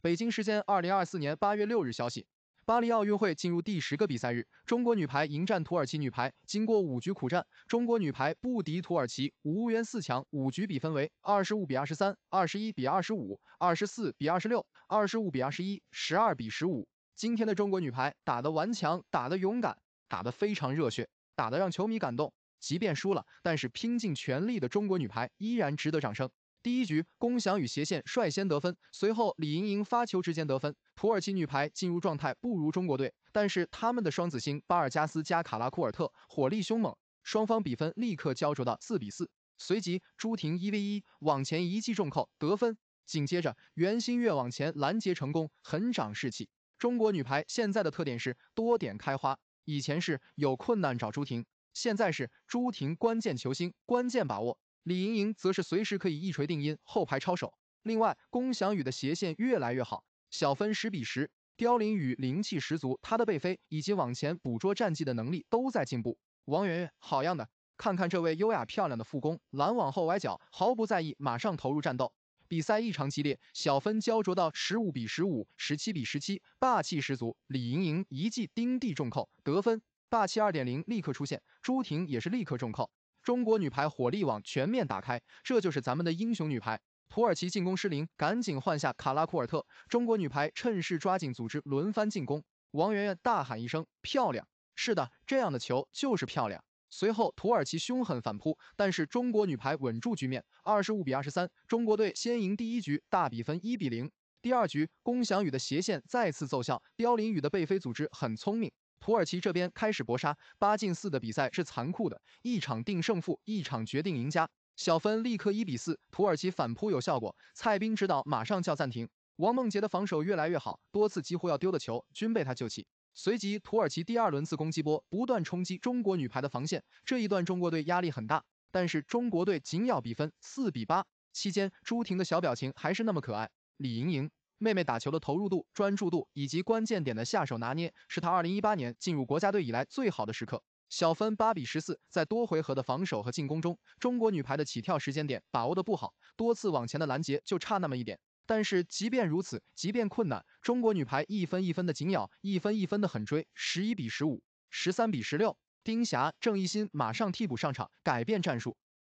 北京时间二零二四年八月六日，消息：巴黎奥运会进入第十个比赛日，中国女排迎战土耳其女排。经过五局苦战，中国女排不敌土耳其，无缘四强。五局比分为二十五比二十三、二十一比二十五、二十四比二十六、二十五比二十一、十二比十五。今天的中国女排打得顽强，打得勇敢，打得非常热血，打得让球迷感动。即便输了，但是拼尽全力的中国女排依然值得掌声。第一局，龚翔宇斜线率先得分，随后李盈莹发球直接得分。土耳其女排进入状态不如中国队，但是他们的双子星巴尔加斯加卡拉库尔特火力凶猛，双方比分立刻焦灼到四比四。随即朱婷一 v 一往前一记重扣得分，紧接着袁心玥往前拦截成功，很涨士气。中国女排现在的特点是多点开花，以前是有困难找朱婷，现在是朱婷关键球星，关键把握。李盈莹则是随时可以一锤定音，后排抄手。另外，龚翔宇的斜线越来越好，小分十比十。刁琳雨灵气十足，她的背飞以及往前捕捉战绩的能力都在进步。王媛媛，好样的！看看这位优雅漂亮的副攻，拦网后崴脚毫不在意，马上投入战斗。比赛异常激烈，小分焦灼到十五比十五，十七比十七，霸气十足。李盈莹一记钉地重扣得分，霸气二点零立刻出现。朱婷也是立刻重扣。中国女排火力网全面打开，这就是咱们的英雄女排。土耳其进攻失灵，赶紧换下卡拉库尔特。中国女排趁势抓紧组织轮番进攻。王媛媛大喊一声：“漂亮！”是的，这样的球就是漂亮。随后土耳其凶狠反扑，但是中国女排稳住局面，二十五比二十三，中国队先赢第一局，大比分一比零。第二局，龚翔宇的斜线再次奏效，刁琳宇的背飞组织很聪明。土耳其这边开始搏杀，八进四的比赛是残酷的，一场定胜负，一场决定赢家。小分立刻一比四，土耳其反扑有效果，蔡斌指导马上叫暂停。王梦洁的防守越来越好，多次几乎要丢的球均被他救起。随即土耳其第二轮次攻击波不断冲击中国女排的防线，这一段中国队压力很大，但是中国队紧咬比分，四比八。期间朱婷的小表情还是那么可爱，李盈莹。妹妹打球的投入度、专注度以及关键点的下手拿捏，是她二零一八年进入国家队以来最好的时刻。小分八比十四，在多回合的防守和进攻中，中国女排的起跳时间点把握的不好，多次往前的拦截就差那么一点。但是即便如此，即便困难，中国女排一分一分的紧咬，一分一分的狠追，十一比十五，十三比十六，丁霞、郑一心马上替补上场，改变战术。